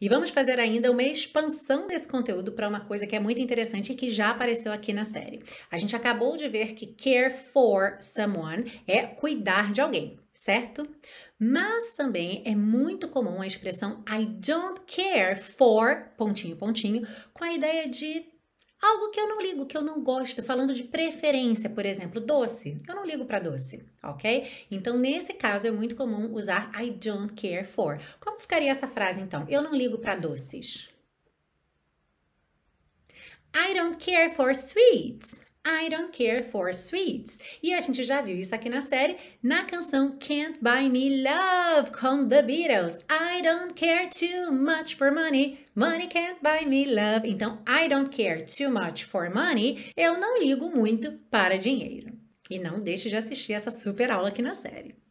E vamos fazer ainda uma expansão desse conteúdo para uma coisa que é muito interessante e que já apareceu aqui na série. A gente acabou de ver que care for someone é cuidar de alguém, certo? Mas também é muito comum a expressão I don't care for pontinho pontinho com a ideia de algo que eu não ligo, que eu não gosto, falando de preferência, por exemplo, doce. Eu não ligo para doce, ok? Então, nesse caso é muito comum usar I don't care for. Como ficaria essa frase então? Eu não ligo para doces. I don't care for sweets. I Don't Care for Sweets. E a gente já viu isso aqui na série, na canção Can't Buy Me Love com The Beatles. I don't care too much for money, money can't buy me love. Então, I don't care too much for money, eu não ligo muito para dinheiro. E não deixe de assistir essa super aula aqui na série.